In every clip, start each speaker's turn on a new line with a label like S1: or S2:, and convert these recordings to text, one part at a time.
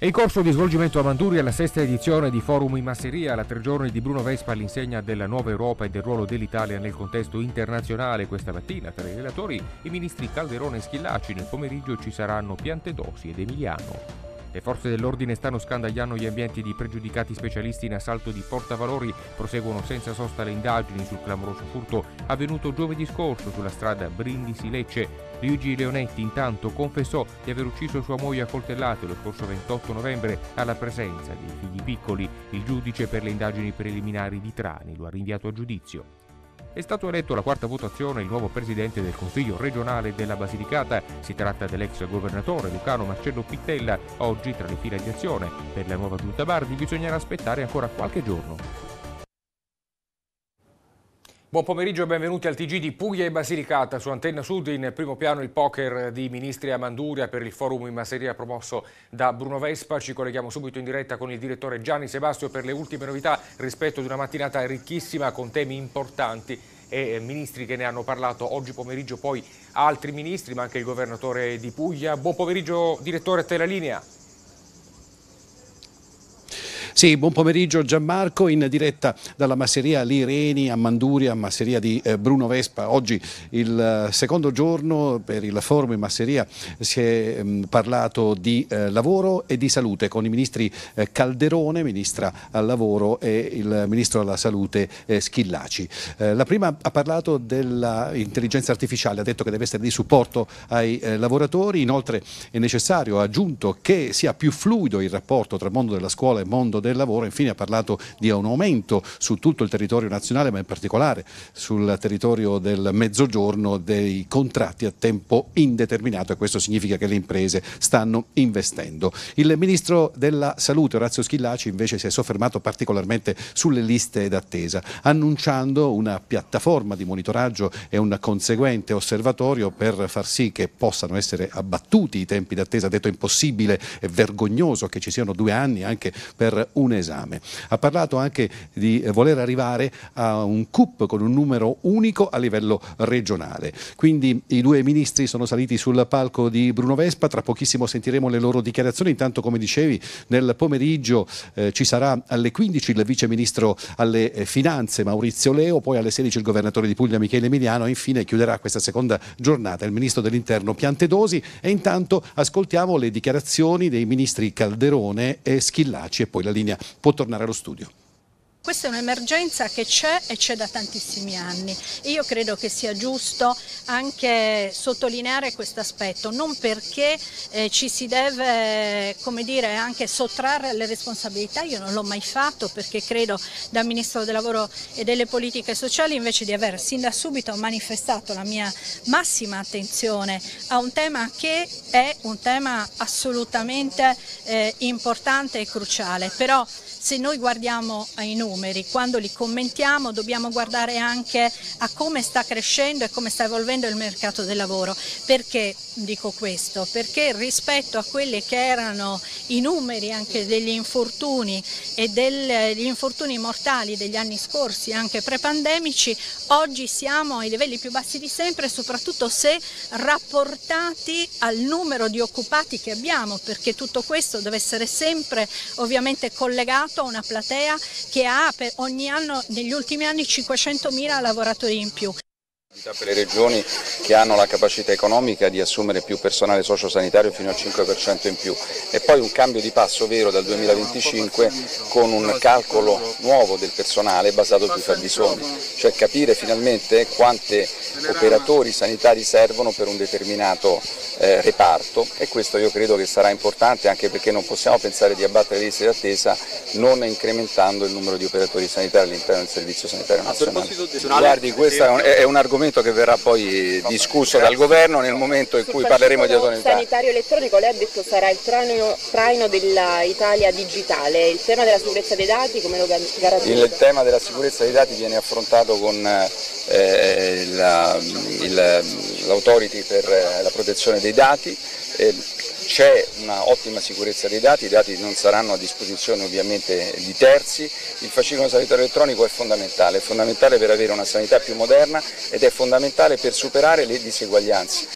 S1: È in corso di svolgimento a Manduria la sesta edizione di Forum in Masseria, la tre giorni di Bruno Vespa all'insegna della nuova Europa e del ruolo dell'Italia nel contesto internazionale. Questa mattina tra i relatori i ministri Calderone e Schillaci, nel pomeriggio ci saranno Piantedosi ed Emiliano. Le forze dell'ordine stanno scandagliando gli ambienti di pregiudicati specialisti in assalto di portavalori, proseguono senza sosta le indagini sul clamoroso furto avvenuto giovedì scorso sulla strada Brindisi-Lecce. Luigi Leonetti intanto confessò di aver ucciso sua moglie a coltellate lo scorso 28 novembre alla presenza dei figli piccoli. Il giudice per le indagini preliminari di Trani lo ha rinviato a giudizio. È stato eletto alla quarta votazione il nuovo presidente del Consiglio regionale della Basilicata. Si tratta dell'ex governatore Lucano Marcello Pittella, oggi tra le file di azione. Per la nuova giunta Bardi bisognerà aspettare ancora qualche giorno. Buon pomeriggio e benvenuti al TG di Puglia e Basilicata. Su Antenna Sud in primo piano il poker di Ministria Manduria per il forum in masseria promosso da Bruno Vespa. Ci colleghiamo subito in diretta con il direttore Gianni Sebastio per le ultime novità rispetto ad una mattinata ricchissima con temi importanti e eh, ministri che ne hanno parlato oggi pomeriggio poi altri ministri ma anche il governatore di Puglia. Buon pomeriggio direttore a te la linea.
S2: Sì, buon pomeriggio Gianmarco, in diretta dalla masseria Lireni a Manduria, masseria di eh, Bruno Vespa. Oggi il eh, secondo giorno per il forum in masseria si è mm, parlato di eh, lavoro e di salute con i ministri Calderone, ministra al lavoro e il ministro alla salute Schillaci. La prima ha parlato dell'intelligenza artificiale, ha detto che deve essere di supporto ai lavoratori, inoltre è necessario, ha aggiunto che sia più fluido il rapporto tra mondo della scuola e mondo del lavoro, infine ha parlato di un aumento su tutto il territorio nazionale, ma in particolare sul territorio del mezzogiorno dei contratti a tempo indeterminato e questo significa che le imprese stanno investendo. Il ministro della Salute Orazio Schillaci invece si è soffermato particolarmente sulle liste d'attesa, annunciando una piattaforma di monitoraggio e un conseguente osservatorio per far sì che possano essere abbattuti i tempi d'attesa, detto impossibile e vergognoso che ci siano due anni anche per un esame. Ha parlato anche di eh, voler arrivare a un CUP con un numero unico a livello regionale. Quindi i due ministri sono saliti sul palco di Bruno Vespa, tra pochissimo sentiremo le loro dichiarazioni, intanto come dicevi nel pomeriggio eh, ci sarà alle 15 il vice ministro alle eh, finanze Maurizio Leo, poi alle 16 il governatore di Puglia Michele Emiliano e infine chiuderà questa seconda giornata il ministro dell'interno Piantedosi e intanto ascoltiamo le dichiarazioni dei ministri Calderone e Schillaci e poi la linea linea, può tornare allo studio.
S3: Questa è un'emergenza che c'è e c'è da tantissimi anni io credo che sia giusto anche sottolineare questo aspetto, non perché eh, ci si deve come dire, anche sottrarre le responsabilità, io non l'ho mai fatto perché credo da Ministro del Lavoro e delle Politiche Sociali invece di aver sin da subito manifestato la mia massima attenzione a un tema che è un tema assolutamente eh, importante e cruciale, però se noi guardiamo ai numeri numeri, quando li commentiamo dobbiamo guardare anche a come sta crescendo e come sta evolvendo il mercato del lavoro. Perché dico questo? Perché rispetto a quelli che erano i numeri anche degli infortuni e degli infortuni mortali degli anni scorsi, anche pre-pandemici, oggi siamo ai livelli più bassi di sempre, soprattutto se rapportati al numero di occupati che abbiamo, perché tutto questo deve essere sempre ovviamente collegato a una platea che ha ha per ogni anno, negli ultimi anni, 500.000 lavoratori in più
S4: per le regioni che hanno la capacità economica di assumere più personale sociosanitario fino al 5% in più e poi un cambio di passo vero dal 2025 con un calcolo nuovo del personale basato sui fabbisogni, cioè capire finalmente quanti operatori sanitari servono per un determinato eh, reparto e questo io credo che sarà importante anche perché non possiamo pensare di abbattere le liste d'attesa non incrementando il numero di operatori sanitari all'interno del Servizio Sanitario Nazionale. Guardi, questo è un argomento argomento che verrà poi discusso dal governo nel momento in cui parleremo di autonomia. sanitario
S5: elettronico lei ha detto sarà il traino, traino dell'Italia digitale, il tema della sicurezza dei dati come lo garantisce? Il
S4: tema della sicurezza dei dati viene affrontato con eh, l'autority la, per eh, la protezione dei dati eh, c'è un'ottima sicurezza dei dati, i dati non saranno a disposizione ovviamente di terzi, il fascicolo sanitario elettronico è fondamentale, è fondamentale per avere una sanità più moderna ed è fondamentale per superare le diseguaglianze.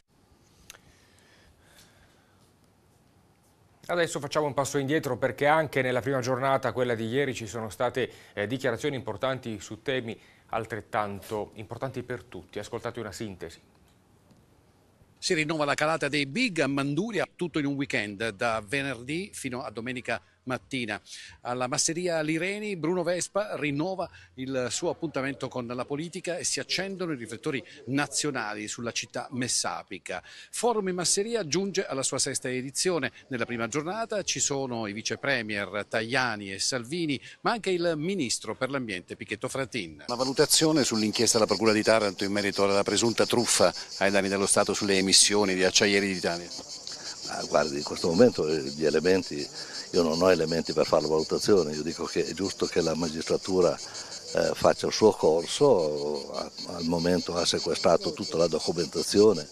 S1: Adesso facciamo un passo indietro perché anche nella prima giornata, quella di ieri, ci sono state eh, dichiarazioni importanti su temi
S2: altrettanto importanti per tutti. Ascoltate una sintesi. Si rinnova la calata dei Big a Manduria tutto in un weekend da venerdì fino a domenica mattina. Alla masseria Lireni Bruno Vespa rinnova il suo appuntamento con la politica e si accendono i riflettori nazionali sulla città messapica. Forum in masseria giunge alla sua sesta edizione. Nella prima giornata ci sono i vice premier Tajani e Salvini, ma anche il ministro per l'ambiente Pichetto Fratin. La valutazione sull'inchiesta della Procura di Taranto in merito alla presunta truffa ai danni dello Stato sulle emissioni di acciaieri
S6: d'Italia. Ah, guardi, in questo momento eh, gli elementi io non ho elementi per fare la valutazione, io dico che è giusto che la magistratura eh, faccia il suo corso, a, al momento ha sequestrato tutta la documentazione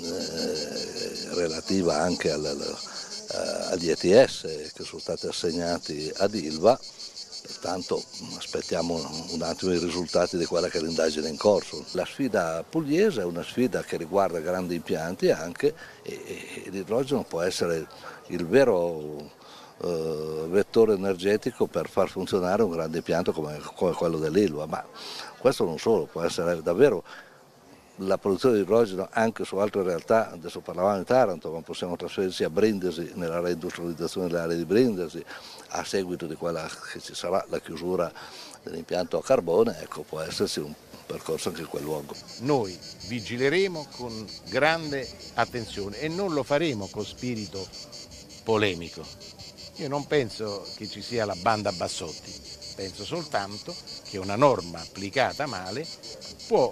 S6: eh, relativa anche al, al, eh, agli ETS che sono stati assegnati ad Ilva, pertanto aspettiamo un, attimo i risultati di quella che è l'indagine in corso. La sfida pugliese è una sfida che riguarda grandi impianti anche e, e l'idrogeno può essere il vero eh, vettore energetico per far funzionare un grande impianto come, come quello dell'Ilva, ma questo non solo, può essere davvero la produzione di idrogeno anche su altre realtà, adesso parlavamo di Taranto, ma possiamo trasferirsi a Brindisi, nella reindustrializzazione dell'area di Brindisi, a seguito di quella che ci sarà la chiusura dell'impianto a carbone, ecco, può esserci un percorso anche in quel luogo.
S2: Noi vigileremo con grande attenzione e non lo faremo con spirito polemico, io non penso che ci sia la banda Bassotti, penso soltanto che una norma applicata male può,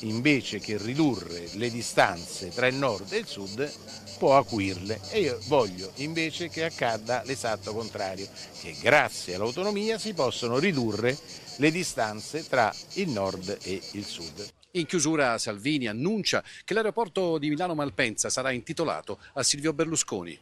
S2: invece che ridurre le distanze tra il nord e il sud, può acuirle e io voglio invece che accada l'esatto contrario, che grazie all'autonomia si possono ridurre le distanze tra il nord e il sud. In chiusura Salvini annuncia che l'aeroporto di Milano Malpensa sarà intitolato a Silvio Berlusconi.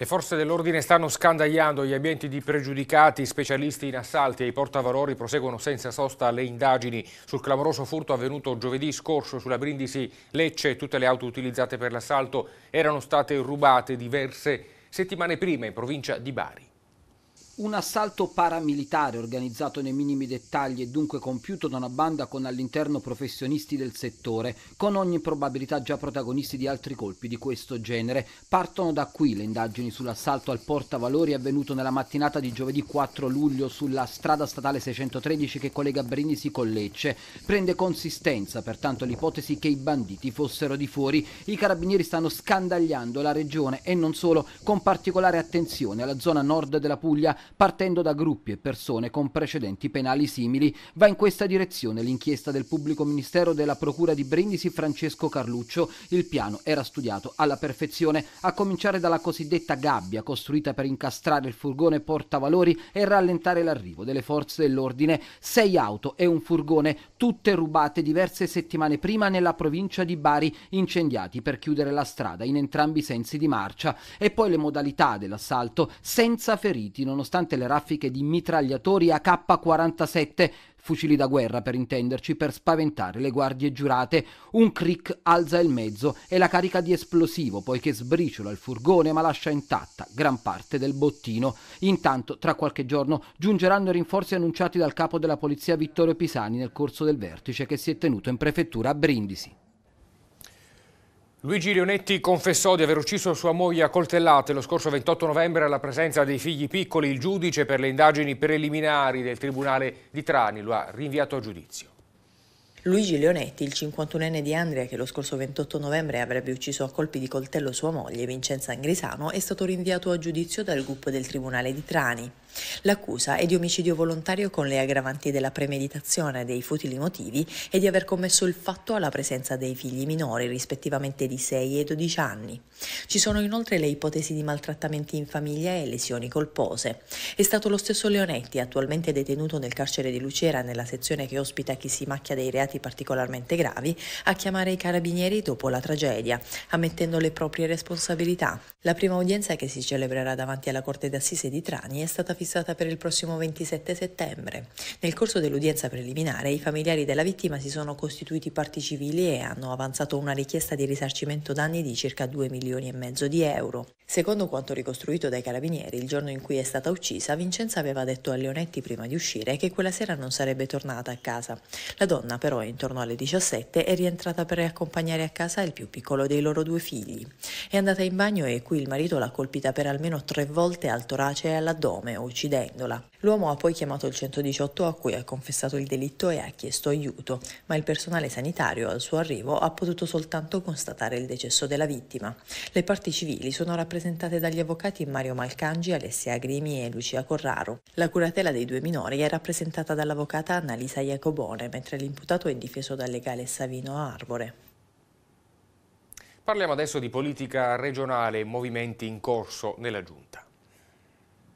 S2: Le forze dell'ordine
S1: stanno scandagliando gli ambienti di pregiudicati, specialisti in assalti e i portavalori proseguono senza sosta le indagini sul clamoroso furto avvenuto giovedì scorso sulla Brindisi Lecce. Tutte le auto utilizzate per l'assalto erano state rubate diverse settimane prima in provincia di Bari.
S7: Un assalto paramilitare organizzato nei minimi dettagli e dunque compiuto da una banda con all'interno professionisti del settore, con ogni probabilità già protagonisti di altri colpi di questo genere. Partono da qui le indagini sull'assalto al portavalori avvenuto nella mattinata di giovedì 4 luglio sulla strada statale 613 che collega Brindisi con Lecce. Prende consistenza pertanto l'ipotesi che i banditi fossero di fuori. I carabinieri stanno scandagliando la regione e non solo, con particolare attenzione alla zona nord della Puglia partendo da gruppi e persone con precedenti penali simili. Va in questa direzione l'inchiesta del pubblico ministero della Procura di Brindisi Francesco Carluccio. Il piano era studiato alla perfezione, a cominciare dalla cosiddetta gabbia costruita per incastrare il furgone portavalori e rallentare l'arrivo delle forze dell'ordine. Sei auto e un furgone, tutte rubate diverse settimane prima nella provincia di Bari, incendiati per chiudere la strada in entrambi i sensi di marcia. E poi le modalità dell'assalto, senza feriti, nonostante nonostante le raffiche di mitragliatori AK-47, fucili da guerra per intenderci, per spaventare le guardie giurate. Un crick alza il mezzo e la carica di esplosivo, poiché sbriciola il furgone ma lascia intatta gran parte del bottino. Intanto, tra qualche giorno, giungeranno i rinforzi annunciati dal capo della polizia Vittorio Pisani nel corso del vertice che si è tenuto in prefettura a Brindisi.
S1: Luigi Leonetti confessò di aver ucciso sua moglie a coltellate lo scorso 28 novembre alla presenza dei figli piccoli. Il giudice per le indagini preliminari del Tribunale di Trani lo ha rinviato a giudizio.
S5: Luigi Leonetti, il 51enne di Andrea che lo scorso 28 novembre avrebbe ucciso a colpi di coltello sua moglie Vincenza Angrisano, è stato rinviato a giudizio dal gruppo del Tribunale di Trani. L'accusa è di omicidio volontario con le aggravanti della premeditazione dei futili motivi e di aver commesso il fatto alla presenza dei figli minori, rispettivamente di 6 e 12 anni. Ci sono inoltre le ipotesi di maltrattamenti in famiglia e lesioni colpose. È stato lo stesso Leonetti, attualmente detenuto nel carcere di Lucera, nella sezione che ospita chi si macchia dei reati particolarmente gravi, a chiamare i carabinieri dopo la tragedia, ammettendo le proprie responsabilità. La prima udienza che si celebrerà davanti alla Corte d'Assise di Trani è stata fissata per il prossimo 27 settembre. Nel corso dell'udienza preliminare i familiari della vittima si sono costituiti parti civili e hanno avanzato una richiesta di risarcimento danni di circa 2 milioni e mezzo di euro. Secondo quanto ricostruito dai carabinieri, il giorno in cui è stata uccisa, Vincenza aveva detto a Leonetti prima di uscire che quella sera non sarebbe tornata a casa. La donna però intorno alle 17 è rientrata per accompagnare a casa il più piccolo dei loro due figli. È andata in bagno e qui il marito l'ha colpita per almeno tre volte al torace e all'addome, uccidendola. L'uomo ha poi chiamato il 118 a cui ha confessato il delitto e ha chiesto aiuto, ma il personale sanitario al suo arrivo ha potuto soltanto constatare il decesso della vittima. Le parti civili sono rappresentate dagli avvocati Mario Malcangi, Alessia Grimi e Lucia Corraro. La curatela dei due minori è rappresentata dall'avvocata Annalisa Iacobone, mentre l'imputato è difeso dal legale Savino Arbore.
S1: Parliamo adesso di politica regionale e movimenti in corso nella Giunta.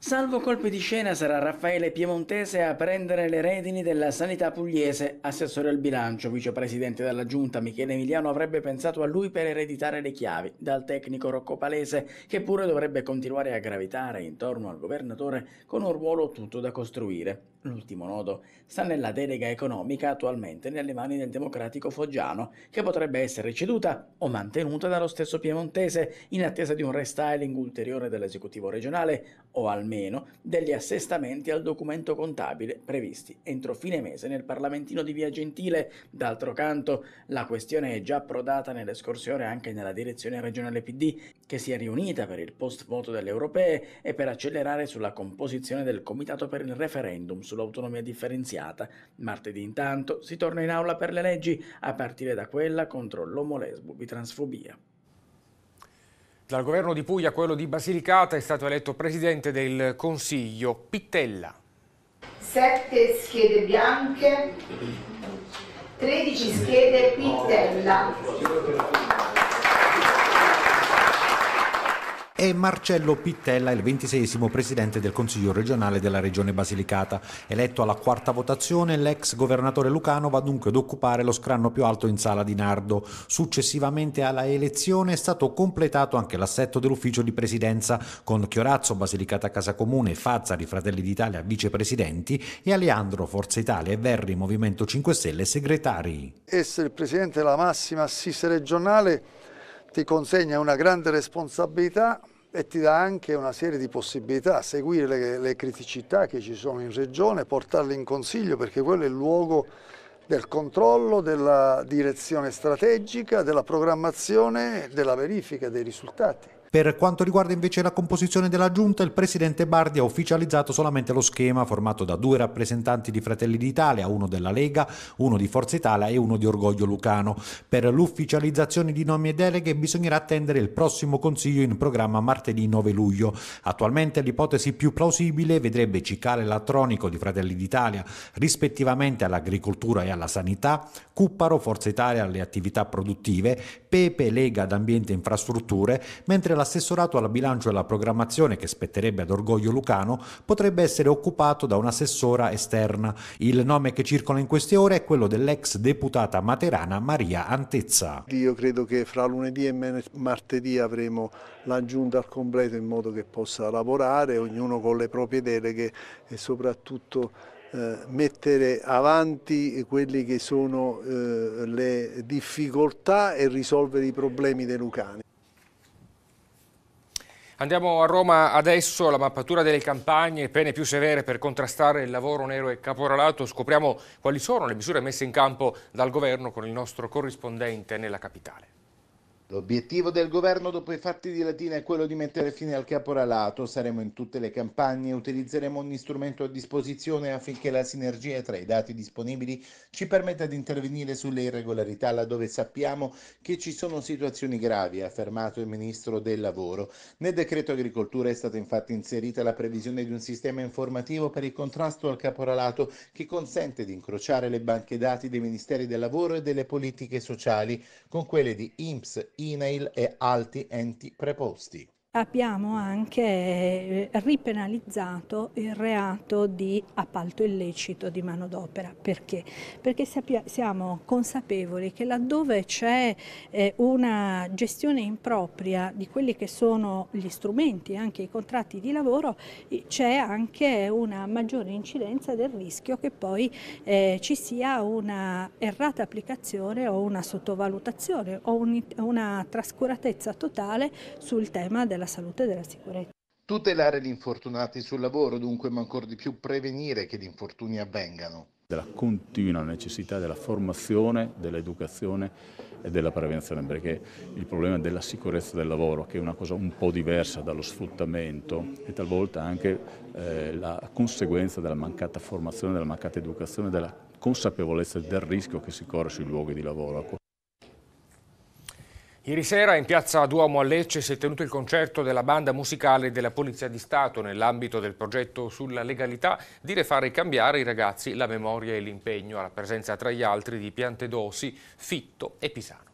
S8: Salvo colpi di scena sarà Raffaele Piemontese a prendere le redini della sanità pugliese. Assessore al bilancio, vicepresidente della giunta Michele Emiliano avrebbe pensato a lui per ereditare le chiavi dal tecnico Rocco Palese, che pure dovrebbe continuare a gravitare intorno al governatore con un ruolo tutto da costruire. L'ultimo nodo sta nella delega economica attualmente nelle mani del democratico Foggiano, che potrebbe essere ceduta o mantenuta dallo stesso piemontese in attesa di un restyling ulteriore dell'esecutivo regionale o almeno degli assestamenti al documento contabile previsti entro fine mese nel Parlamentino di Via Gentile. D'altro canto, la questione è già approdata nelle scorse ore anche nella direzione regionale PD, che si è riunita per il post voto delle europee e per accelerare sulla composizione del comitato per il referendum sull'autonomia differenziata. Martedì intanto si torna in aula per le leggi, a partire da quella contro l'omolesbo bitransfobia. Dal governo di Puglia a quello di Basilicata è stato eletto presidente
S1: del Consiglio Pittella.
S9: Sette schede bianche, 13 schede Pittella.
S10: È Marcello Pittella il ventiseiesimo presidente del Consiglio regionale della regione Basilicata. Eletto alla quarta votazione, l'ex governatore lucano va dunque ad occupare lo scranno più alto in sala di Nardo. Successivamente alla elezione è stato completato anche l'assetto dell'ufficio di presidenza con Chiorazzo Basilicata Casa Comune, Fazzari Fratelli d'Italia vicepresidenti e Aleandro Forza Italia e Verri Movimento 5 Stelle segretari.
S4: Essere il presidente della massima assise regionale ti consegna una grande responsabilità e ti dà anche una serie di possibilità, seguire le, le criticità che ci sono in regione, portarle in consiglio perché quello è il luogo del controllo, della direzione strategica, della programmazione, della verifica dei risultati.
S10: Per quanto riguarda invece la composizione della giunta, il presidente Bardi ha ufficializzato solamente lo schema formato da due rappresentanti di Fratelli d'Italia, uno della Lega, uno di Forza Italia e uno di Orgoglio Lucano. Per l'ufficializzazione di nomi e deleghe bisognerà attendere il prossimo consiglio in programma martedì 9 luglio. Attualmente l'ipotesi più plausibile vedrebbe Cicale Latronico di Fratelli d'Italia rispettivamente all'agricoltura e alla sanità, Cupparo Forza Italia alle attività produttive, Pepe Lega ad ambiente e infrastrutture, mentre la l'assessorato alla bilancio e alla programmazione che spetterebbe ad Orgoglio Lucano potrebbe essere occupato da un'assessora esterna. Il nome che circola in queste ore è quello dell'ex deputata materana Maria Antezza.
S6: Io credo che fra lunedì e martedì avremo la giunta al completo in modo che possa lavorare, ognuno con le proprie deleghe e soprattutto eh, mettere avanti quelle che sono eh, le difficoltà e risolvere i problemi dei lucani.
S1: Andiamo a Roma adesso, la mappatura delle campagne, pene più severe per contrastare il lavoro nero e caporalato. Scopriamo quali sono le misure messe in campo dal governo con il nostro corrispondente nella capitale.
S2: L'obiettivo del governo dopo i fatti di Latina è quello di mettere fine al caporalato. Saremo in tutte le campagne e utilizzeremo ogni strumento a disposizione affinché la sinergia tra i dati disponibili ci permetta di intervenire sulle irregolarità laddove sappiamo che ci sono situazioni gravi, ha affermato il ministro del lavoro. Nel decreto agricoltura è stata infatti inserita la previsione di un sistema informativo per il contrasto al caporalato che consente di incrociare le banche dati dei ministeri del lavoro e delle politiche sociali con quelle di INPS, email e altri enti preposti
S3: abbiamo anche eh, ripenalizzato il reato di appalto illecito di manodopera. Perché? Perché siamo consapevoli che laddove c'è eh, una gestione impropria di quelli che sono gli strumenti, anche i contratti di lavoro, c'è anche una maggiore incidenza del rischio che poi eh, ci sia una errata applicazione o una sottovalutazione o una trascuratezza totale sul tema della della salute e della sicurezza.
S2: Tutelare gli infortunati sul lavoro, dunque, ma ancora di più prevenire che gli infortuni avvengano. Della continua
S4: necessità della formazione, dell'educazione e della prevenzione, perché il problema della sicurezza del lavoro, che è una cosa un po' diversa dallo sfruttamento, e talvolta anche eh, la conseguenza della mancata formazione, della mancata educazione, della consapevolezza del rischio che si corre sui luoghi di lavoro.
S1: Ieri sera in piazza Duomo a Lecce si è tenuto il concerto della banda musicale della Polizia di Stato nell'ambito del progetto sulla legalità dire fare cambiare i ragazzi la memoria e l'impegno alla presenza tra gli altri di Piantedosi, Fitto e Pisano.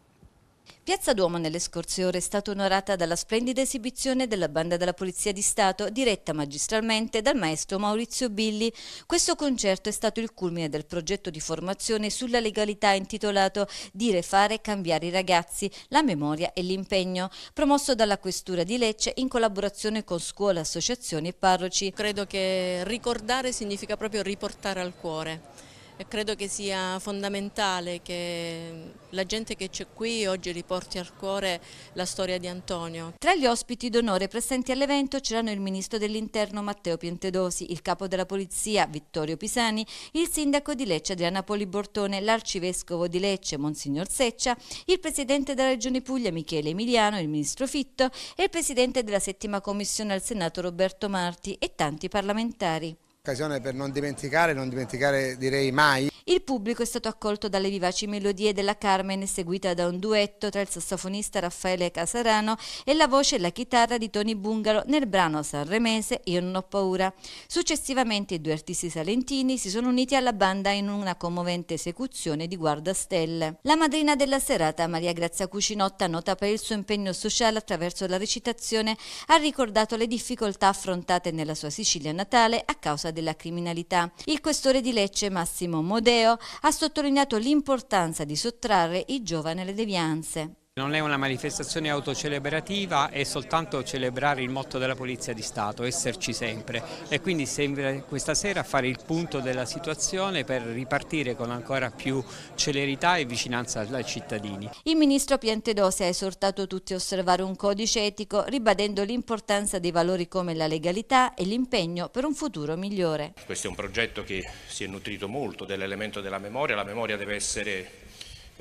S11: Piazza Duomo nelle scorse ore è stata onorata dalla splendida esibizione della banda della Polizia di Stato, diretta magistralmente dal maestro Maurizio Billi. Questo concerto è stato il culmine del progetto di formazione sulla legalità intitolato Dire, fare, cambiare i ragazzi, la memoria e l'impegno, promosso dalla Questura di Lecce in collaborazione con scuole, associazioni e parroci.
S5: Credo che ricordare significa proprio riportare al cuore Credo che sia fondamentale che la gente che c'è qui oggi riporti al cuore la storia di Antonio.
S11: Tra gli ospiti d'onore presenti all'evento c'erano il ministro dell'interno Matteo Pientedosi, il capo della polizia Vittorio Pisani, il sindaco di Lecce Adriana Poli Bortone, l'arcivescovo di Lecce Monsignor Seccia, il presidente della regione Puglia Michele Emiliano, il ministro Fitto e il presidente della settima commissione al Senato Roberto Marti e tanti parlamentari. Occasione per non dimenticare, non dimenticare direi mai. Il pubblico è stato accolto dalle vivaci melodie della Carmen seguita da un duetto tra il sassofonista Raffaele Casarano e la voce e la chitarra di Tony Bungalo nel brano sanremese Io non ho paura. Successivamente i due artisti salentini si sono uniti alla banda in una commovente esecuzione di Guardastelle. La madrina della serata, Maria Grazia Cucinotta, nota per il suo impegno sociale attraverso la recitazione, ha ricordato le difficoltà affrontate nella sua Sicilia natale a causa lotta della criminalità. Il questore di Lecce, Massimo Modeo, ha sottolineato l'importanza di sottrarre i giovani alle devianze.
S7: Non è una manifestazione autocelebrativa, è soltanto celebrare il motto della Polizia di Stato, esserci sempre. E quindi sembra questa sera fare il punto della situazione per ripartire con ancora più celerità e vicinanza ai cittadini.
S11: Il ministro Piantedosi ha esortato tutti a osservare un codice etico, ribadendo l'importanza dei valori come la legalità e l'impegno per un futuro migliore.
S1: Questo è un progetto che si è nutrito molto dell'elemento della memoria, la memoria deve essere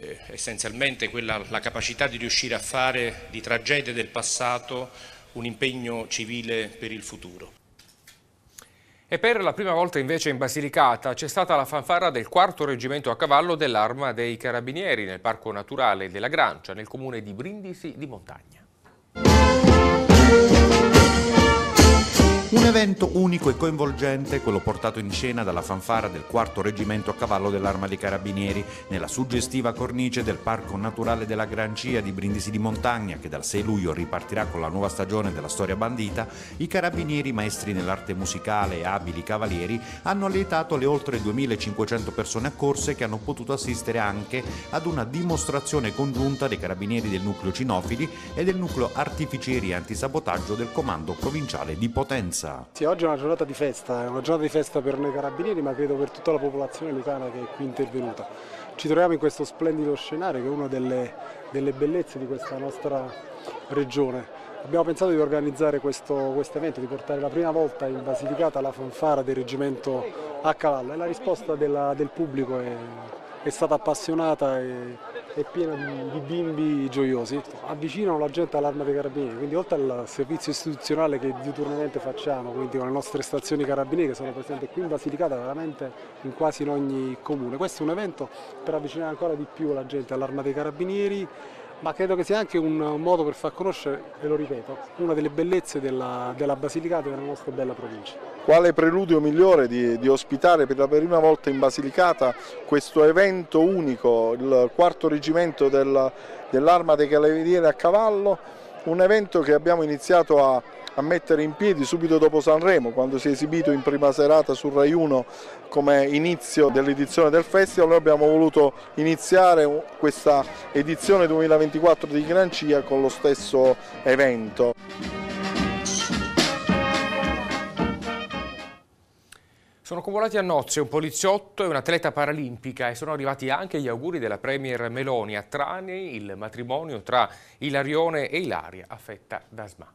S1: eh, essenzialmente quella, la capacità di riuscire a fare di tragedie del passato un impegno civile per il futuro. E per la prima volta invece in Basilicata c'è stata la fanfara del quarto reggimento a cavallo dell'arma dei carabinieri nel Parco Naturale della Grancia, nel comune di Brindisi di Montagna.
S9: Un
S10: evento unico e coinvolgente, quello portato in scena dalla fanfara del 4 Reggimento a cavallo dell'Arma dei Carabinieri, nella suggestiva cornice del Parco Naturale della Grancia di Brindisi di Montagna, che dal 6 luglio ripartirà con la nuova stagione della storia bandita, i carabinieri maestri nell'arte musicale e abili cavalieri hanno allietato le oltre 2500 persone accorse che hanno potuto assistere anche ad una dimostrazione congiunta dei carabinieri del nucleo cinofili e del nucleo artificieri antisabotaggio del comando provinciale di Potenza. Vicenza.
S7: Sì, oggi è una giornata di festa, è una giornata di festa per noi carabinieri ma credo per tutta la popolazione lucana che è qui intervenuta. Ci troviamo in questo splendido scenario che è una delle, delle bellezze di questa nostra regione. Abbiamo pensato di organizzare questo quest evento, di portare la prima volta in Basilicata la fanfara del reggimento a cavallo e la risposta della, del pubblico è, è stata appassionata e è piena di bimbi gioiosi, avvicinano la gente all'arma dei carabinieri, quindi oltre al servizio istituzionale che diuturnamente facciamo, quindi con le nostre stazioni carabinieri che sono presenti qui in Basilicata veramente in quasi in ogni comune, questo è un evento per avvicinare ancora di più la gente all'arma dei carabinieri ma credo che sia anche un modo per far conoscere, ve lo ripeto, una delle bellezze della, della Basilicata e della nostra bella provincia
S4: quale preludio migliore di, di, ospitare per la prima volta in Basilicata questo evento unico, il quarto reggimento del, dell'arma dei cavalieri a cavallo, un evento che abbiamo iniziato a, a, mettere in piedi subito dopo Sanremo, quando si è esibito in prima serata su Rai 1 come inizio dell'edizione del festival, noi abbiamo voluto iniziare questa edizione 2024 di Grancia con lo stesso evento.
S1: Sono convolati a nozze un poliziotto e un'atleta paralimpica e sono arrivati anche gli auguri della Premier Meloni a Trani, il matrimonio tra Ilarione e Ilaria affetta da SMA.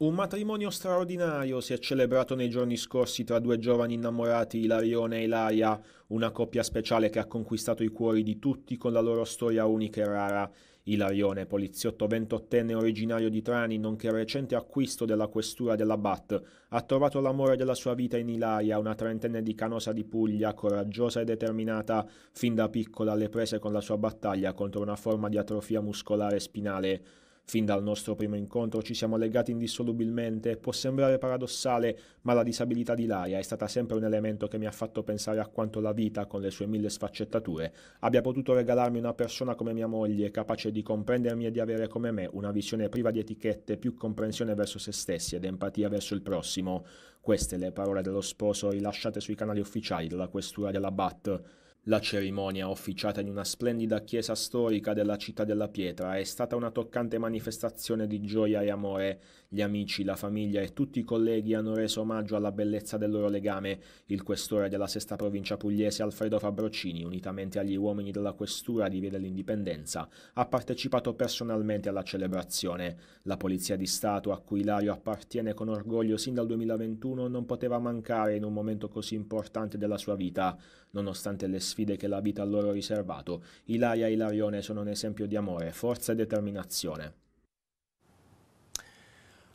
S12: Un matrimonio straordinario si è celebrato nei giorni scorsi tra due giovani innamorati, Ilarione e Ilaria, una coppia speciale che ha conquistato i cuori di tutti con la loro storia unica e rara. Ilarione, poliziotto ventottenne originario di Trani, nonché recente acquisto della questura della BAT, ha trovato l'amore della sua vita in Ilaria, una trentenne di Canosa di Puglia, coraggiosa e determinata, fin da piccola alle prese con la sua battaglia contro una forma di atrofia muscolare e spinale. Fin dal nostro primo incontro ci siamo legati indissolubilmente, può sembrare paradossale, ma la disabilità di Laia è stata sempre un elemento che mi ha fatto pensare a quanto la vita, con le sue mille sfaccettature, abbia potuto regalarmi una persona come mia moglie, capace di comprendermi e di avere come me una visione priva di etichette, più comprensione verso se stessi ed empatia verso il prossimo. Queste le parole dello sposo rilasciate sui canali ufficiali della questura della BAT. La cerimonia, officiata in una splendida chiesa storica della città della pietra, è stata una toccante manifestazione di gioia e amore gli amici, la famiglia e tutti i colleghi hanno reso omaggio alla bellezza del loro legame. Il questore della sesta provincia pugliese Alfredo Fabroccini, unitamente agli uomini della questura di Via dell'Indipendenza, ha partecipato personalmente alla celebrazione. La Polizia di Stato, a cui Ilario appartiene con orgoglio sin dal 2021, non poteva mancare in un momento così importante della sua vita. Nonostante le sfide che la vita ha loro riservato, Ilaria e Ilarione sono un esempio di amore, forza e determinazione.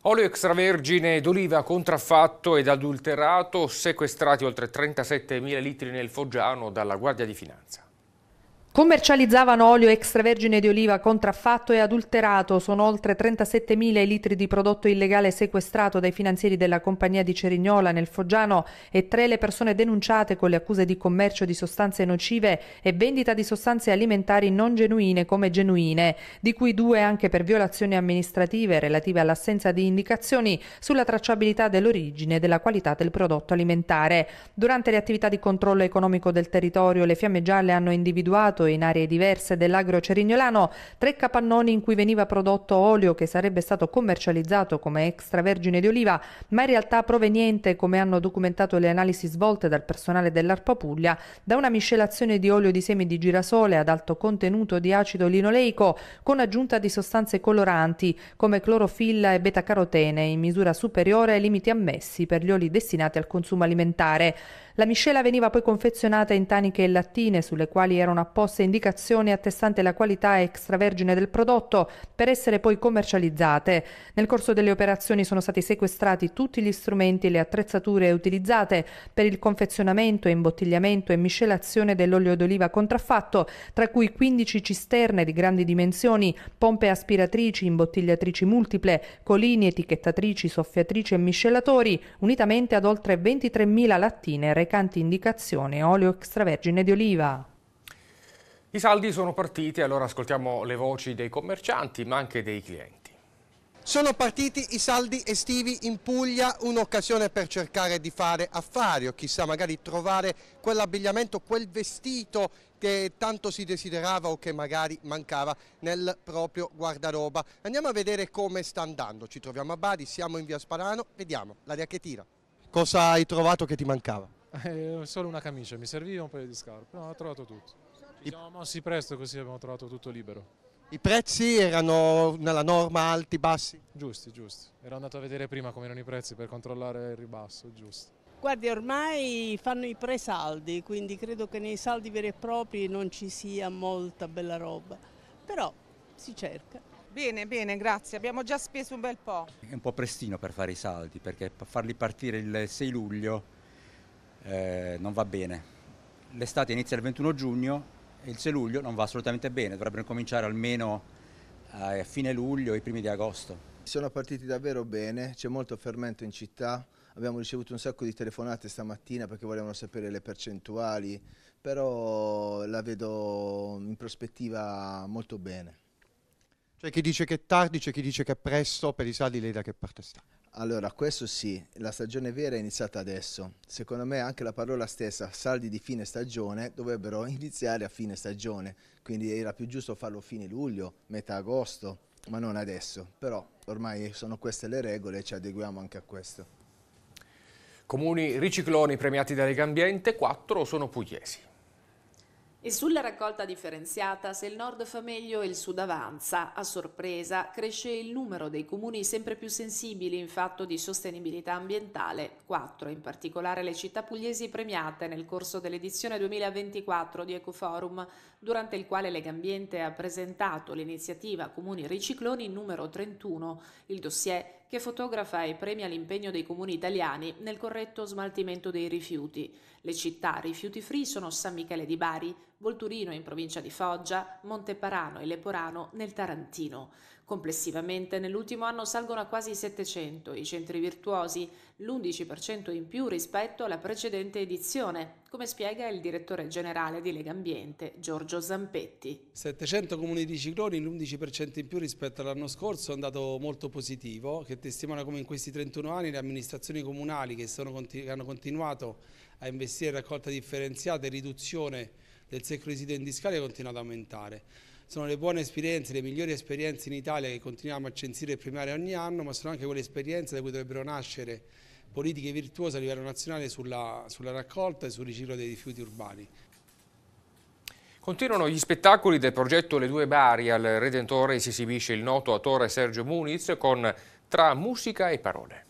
S1: Olio extravergine d'oliva contraffatto ed adulterato, sequestrati oltre 37.000 litri nel Foggiano dalla Guardia di Finanza.
S9: Commercializzavano olio extravergine di oliva contraffatto e adulterato. Sono oltre 37.000 i litri di prodotto illegale sequestrato dai finanzieri della compagnia di Cerignola nel Foggiano e tre le persone denunciate con le accuse di commercio di sostanze nocive e vendita di sostanze alimentari non genuine come genuine, di cui due anche per violazioni amministrative relative all'assenza di indicazioni sulla tracciabilità dell'origine e della qualità del prodotto alimentare. Durante le attività di controllo economico del territorio, le fiamme gialle hanno individuato sfruttato in aree diverse dell'agro cerignolano, tre capannoni in cui veniva prodotto olio che sarebbe stato commercializzato come extravergine di oliva, ma in realtà proveniente, come hanno documentato le analisi svolte dal personale dell'Arpa Puglia, da una miscelazione di olio di semi di girasole ad alto contenuto di acido linoleico con aggiunta di sostanze coloranti come clorofilla e beta carotene in misura superiore ai limiti ammessi per gli oli destinati al consumo alimentare. La miscela veniva poi confezionata in taniche e lattine sulle quali erano apposte indicazioni attestante la qualità extravergine del prodotto per essere poi commercializzate. Nel corso delle operazioni sono stati sequestrati tutti gli strumenti e le attrezzature utilizzate per il confezionamento, imbottigliamento e miscelazione dell'olio d'oliva contraffatto, tra cui 15 cisterne di grandi dimensioni, pompe aspiratrici, imbottigliatrici multiple, colini, etichettatrici, soffiatrici e miscelatori, unitamente ad oltre 23.000 lattine regalate recante indicazione olio extravergine di oliva.
S1: I saldi sono partiti, allora ascoltiamo le voci dei commercianti ma anche dei clienti. Sono partiti i saldi estivi in Puglia, un'occasione per cercare di fare affari o chissà magari trovare quell'abbigliamento, quel vestito che tanto si desiderava o che magari mancava nel proprio guardaroba. Andiamo a vedere come sta andando, ci troviamo a Bari, siamo in via Sparano, vediamo l'aria che tira.
S2: Cosa hai trovato che ti mancava? Eh, solo una camicia, mi serviva un paio di scarpe, no, ho trovato tutto. Ci siamo mossi presto così abbiamo trovato tutto libero. I prezzi erano nella norma alti, bassi? Giusti, giusti. Ero andato a vedere prima come erano i prezzi per controllare il ribasso, giusto.
S5: Guardi, ormai fanno i presaldi, quindi credo che nei saldi veri e propri non ci sia molta bella roba, però si cerca. Bene, bene, grazie. Abbiamo già speso un bel po'.
S4: È un po' prestino per fare i saldi, perché farli partire il 6 luglio eh, non va bene. L'estate inizia il 21 giugno e il 6 luglio non va assolutamente bene, dovrebbero cominciare almeno eh, a fine
S12: luglio e i primi di agosto. Sono partiti davvero bene, c'è molto fermento in città, abbiamo ricevuto un sacco di telefonate stamattina perché volevano sapere le percentuali, però la vedo in prospettiva molto bene. C'è
S3: chi dice che
S10: è tardi, c'è chi dice che è presto, per i saldi lei da che parte sta?
S12: Allora, questo sì, la stagione vera è iniziata adesso. Secondo me anche la parola stessa, saldi di fine stagione, dovrebbero iniziare a fine stagione. Quindi era più giusto farlo fine luglio, metà agosto, ma non adesso. Però ormai sono queste le regole e ci adeguiamo anche a questo.
S1: Comuni ricicloni premiati da Lega Ambiente, quattro sono pugliesi.
S5: E sulla raccolta differenziata, se il nord fa meglio e il sud avanza, a sorpresa cresce il numero dei comuni sempre più sensibili in fatto di sostenibilità ambientale, quattro in particolare le città pugliesi premiate nel corso dell'edizione 2024 di Ecoforum, durante il quale Legambiente ha presentato l'iniziativa Comuni Ricicloni numero 31, il dossier che fotografa e premia l'impegno dei comuni italiani nel corretto smaltimento dei rifiuti. Le città rifiuti free sono San Michele di Bari, Volturino in provincia di Foggia, Monteparano e Leporano nel Tarantino. Complessivamente nell'ultimo anno salgono a quasi 700 i centri virtuosi, l'11% in più rispetto alla precedente edizione, come spiega il direttore generale di Lega Ambiente, Giorgio Zampetti.
S4: 700 comuni di cicloni, l'11% in più rispetto all'anno scorso, è un dato molto positivo che testimona come in questi 31 anni le amministrazioni comunali che, sono, che hanno continuato a investire in raccolta differenziata e riduzione del secolo residui in discarica continua ad aumentare sono le buone esperienze, le migliori esperienze in Italia che continuiamo a censire e premiare ogni anno, ma sono anche quelle esperienze da cui dovrebbero nascere politiche virtuose a livello nazionale sulla, sulla raccolta e sul riciclo dei rifiuti urbani.
S1: Continuano gli spettacoli del progetto Le due Bari. Al Redentore si esibisce il noto attore Sergio Muniz con Tra musica e parole.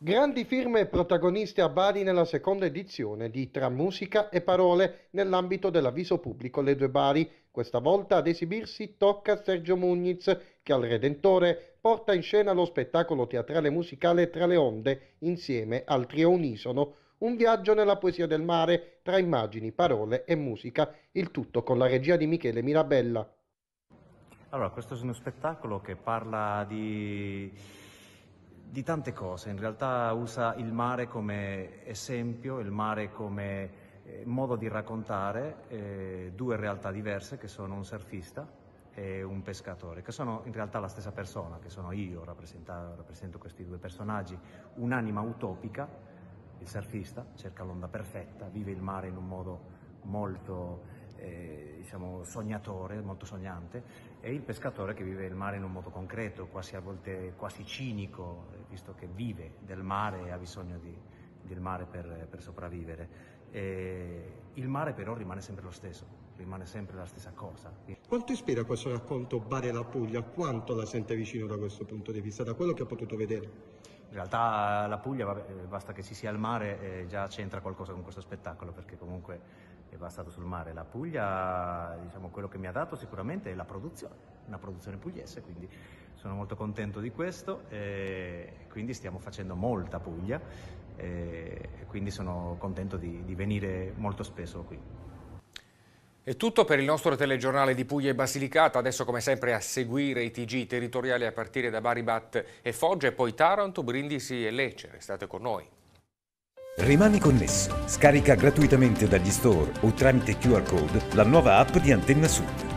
S1: Grandi firme protagoniste a Bari nella seconda edizione di Tra musica e parole nell'ambito dell'avviso pubblico Le due Bari, questa volta ad esibirsi tocca Sergio Mugniz, che al Redentore porta in scena lo spettacolo teatrale musicale Tra le onde, insieme al trio unisono, un viaggio nella poesia del mare tra immagini, parole e musica, il tutto con la regia di Michele Mirabella.
S13: Allora, questo è uno spettacolo che parla di, di tante cose, in realtà usa il mare come esempio, il mare come eh, modo di raccontare eh, due realtà diverse che sono un surfista e un pescatore, che sono in realtà la stessa persona, che sono io, rappresento questi due personaggi, un'anima utopica, il surfista cerca l'onda perfetta, vive il mare in un modo molto eh, diciamo, sognatore, molto sognante, e il pescatore che vive il mare in un modo concreto, quasi a volte quasi cinico, eh, visto che vive del mare e ha bisogno di, del mare per, per sopravvivere. E eh, il mare però rimane sempre lo stesso, rimane sempre la stessa cosa.
S4: Quanto ispira questo racconto Bari e la Puglia? Quanto la sente vicino da questo punto di vista, da quello che ha potuto vedere?
S13: In realtà la Puglia, eh, basta che ci sia il mare, eh, già c'entra qualcosa con questo spettacolo, perché comunque è basato sul mare. La Puglia, diciamo, quello che mi ha dato sicuramente è la produzione, una produzione pugliese, quindi sono molto contento di questo e quindi stiamo facendo molta Puglia e quindi sono contento di, di venire molto spesso qui.
S1: È tutto per il nostro telegiornale di Puglia e Basilicata, adesso come sempre a seguire i TG territoriali a partire da Baribat e Foggia e poi Taranto, Brindisi e Lecce, restate con noi.
S10: Rimani connesso, scarica gratuitamente dagli store o tramite QR code la nuova app di Antenna Sud